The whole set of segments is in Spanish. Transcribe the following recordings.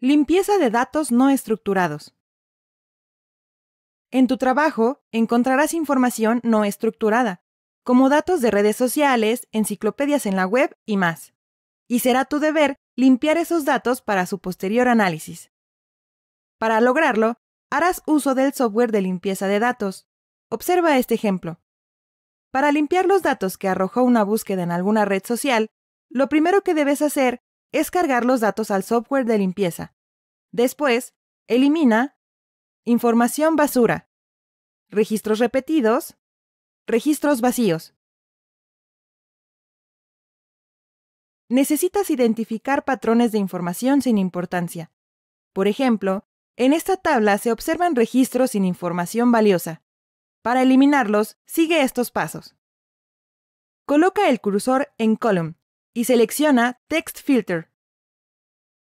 Limpieza de datos no estructurados. En tu trabajo encontrarás información no estructurada, como datos de redes sociales, enciclopedias en la web y más. Y será tu deber limpiar esos datos para su posterior análisis. Para lograrlo, harás uso del software de limpieza de datos. Observa este ejemplo. Para limpiar los datos que arrojó una búsqueda en alguna red social, lo primero que debes hacer es cargar los datos al software de limpieza. Después, elimina información basura, registros repetidos, registros vacíos. Necesitas identificar patrones de información sin importancia. Por ejemplo, en esta tabla se observan registros sin información valiosa. Para eliminarlos, sigue estos pasos. Coloca el cursor en column y selecciona Text Filter.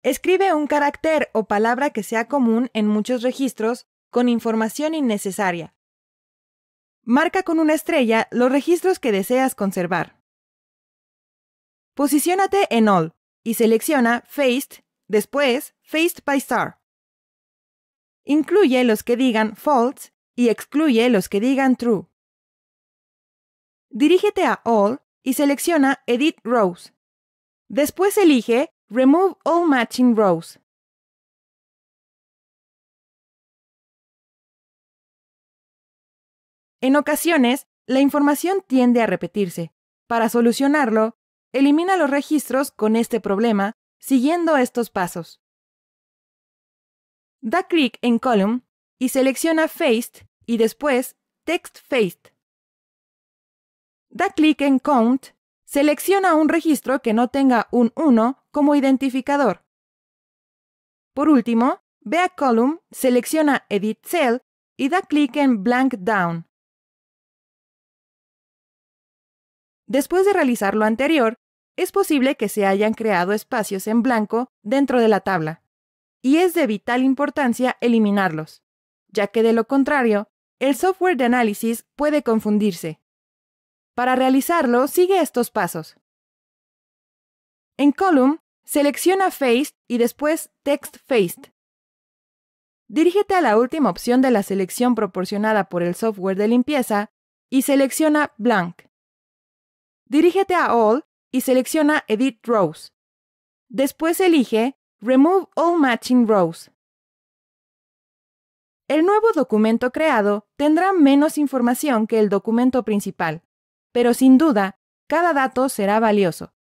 Escribe un carácter o palabra que sea común en muchos registros con información innecesaria. Marca con una estrella los registros que deseas conservar. Posiciónate en All y selecciona Faced, después Faced by Star. Incluye los que digan False y excluye los que digan True. Dirígete a All y selecciona Edit Rows. Después elige Remove All Matching Rows. En ocasiones, la información tiende a repetirse. Para solucionarlo, elimina los registros con este problema siguiendo estos pasos. Da clic en Column y selecciona Faced y después Text Faced. Da clic en Count Selecciona un registro que no tenga un 1 como identificador. Por último, ve a Column, selecciona Edit Cell y da clic en Blank Down. Después de realizar lo anterior, es posible que se hayan creado espacios en blanco dentro de la tabla, y es de vital importancia eliminarlos, ya que de lo contrario, el software de análisis puede confundirse. Para realizarlo, sigue estos pasos. En Column, selecciona Faced y después Text Faced. Dirígete a la última opción de la selección proporcionada por el software de limpieza y selecciona Blank. Dirígete a All y selecciona Edit Rows. Después elige Remove All Matching Rows. El nuevo documento creado tendrá menos información que el documento principal. Pero sin duda, cada dato será valioso,